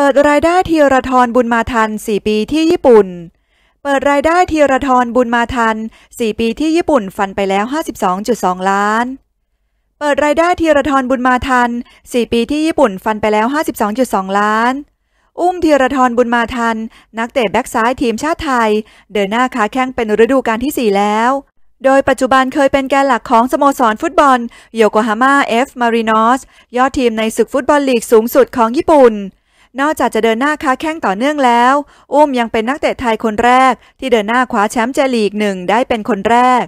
เปิดรายได้ทีรทรบุญมาทัน 4 ปีที่ญี่ปุ่น เปิดรายได้ทีรทรบุญมาทัน 4 ปีที่ญี่ปุ่นฟันไปแล้ว 52.2 ล้าน เปิดรายได้ทีรทรบุญมาทัน 4 ปีที่ญี่ปุ่นฟันไปแล้ว 52.2 ล้าน อุ้มทีรทรบุญมาทัน นักเตะแบ็กซ้ายทีมชาติไทย เดินหน้าขาแข้งเป็นฤดูกาลที่ 4 แล้ว โดยปัจจุบันเคยเป็นแกนหลักของสโมสรฟุตบอลโยโกฮาม่าเอฟมารินอสยอดทีมในศึกฟุตบอลลีกสูงสุดของญี่ปุ่นนอกจากจะเดินหน้าค้าแข้งต่อเนื่องแล้วอุ้มยังเป็นนักเตะไทยคนแรก ที่เดินหน้าคว้าแชมป์เจลีกหนึ่งได้เป็นคนแรก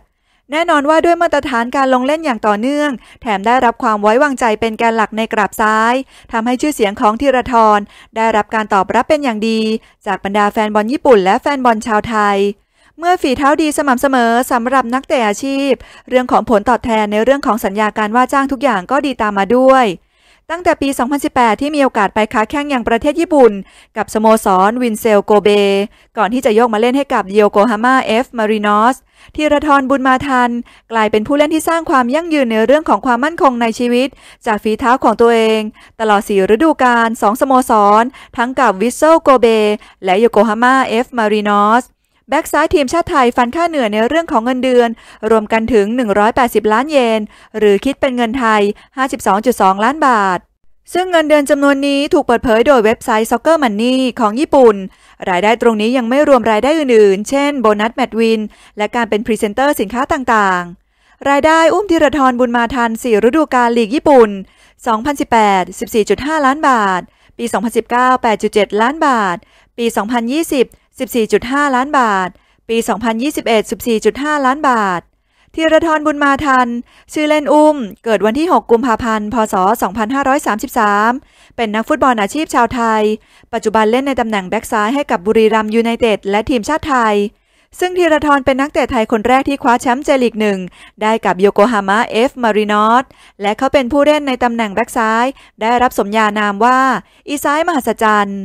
แน่นอนว่าด้วยมาตรฐานการลงเล่นอย่างต่อเนื่อง แถมได้รับความไว้วางใจเป็นแกนหลักในกราบซ้าย ทำให้ชื่อเสียงของธีรทร ได้รับการตอบรับเป็นอย่างดี จากบรรดาแฟนบอลญี่ปุ่น และแฟนบอลชาวไทย เมื่อฝีเท้าดีสม่ำเสมอสำหรับนักเตะอาชีพ เรื่องของผลตอบแทนในเรื่องของสัญญาการว่าจ้างทุกอย่างก็ดีตามมาด้วยตั้งแต่ปี 2018 ที่มีโอกาสไปค้าแข่งอย่างประเทศญี่ปุ่น กับสโมสรวินเซลโกเบ ก่อนที่จะโยกมาเล่นให้กับเยโกฮาม่าเอฟมารินอสทีระทรบุญมาทัน กลายเป็นผู้เล่นที่สร้างความยั่งยืนในเรื่องของความมั่นคงในชีวิต จากฝีเท้าของตัวเอง ตลอดสี่ฤดูกาลสองสโมสรทั้งกับวิเซลโกเบ และโยโกฮาม่าเอฟมารินอสแบ็กซ้ายทีมชาติไทยฟันค่าเหนื่อยในเรื่องของเงินเดือน รวมกันถึง 180 ล้านเยน หรือคิดเป็นเงินไทย 52.2 ล้านบาท ซึ่งเงินเดือนจำนวนนี้ถูกเปิดเผยโดยเว็บไซต์ Soccer Money ของญี่ปุ่น รายได้ตรงนี้ยังไม่รวมรายได้อื่นๆ เช่นโบนัสแมตวิน และการเป็นพรีเซนเตอร์สินค้าต่าง ๆ รายได้อุ้มธีรทรบุญมาทัน 4 ฤดูกาลลีกญี่ปุ่น 2018 14.5 ล้านบาท ปี 2019 8.7 ล้านบาท ปี 2020 14.5 ล้านบาท ปี 2021 14.5 ล้านบาทธีรทรบุญมาทัน ชื่อเล่นอุ้ม เกิดวันที่ 6 กุมภาพันธ์ พศ 2533 เป็นนักฟุตบอลอาชีพชาวไทย ปัจจุบันเล่นในตำแหน่งแบ็กซ้ายให้กับบุรีรัมยูไนเต็ดและทีมชาติไทย ซึ่งธีรทรเป็นนักเตะไทยคนแรกที่คว้าแชมป์เจลีกหนึ่งได้กับโยโกฮาม่าเอฟมารินอสและเขาเป็นผู้เล่นในตำแหน่งแบ็กซ้าย ได้รับสมญานามว่าอีซ้ายมหัศจรรย์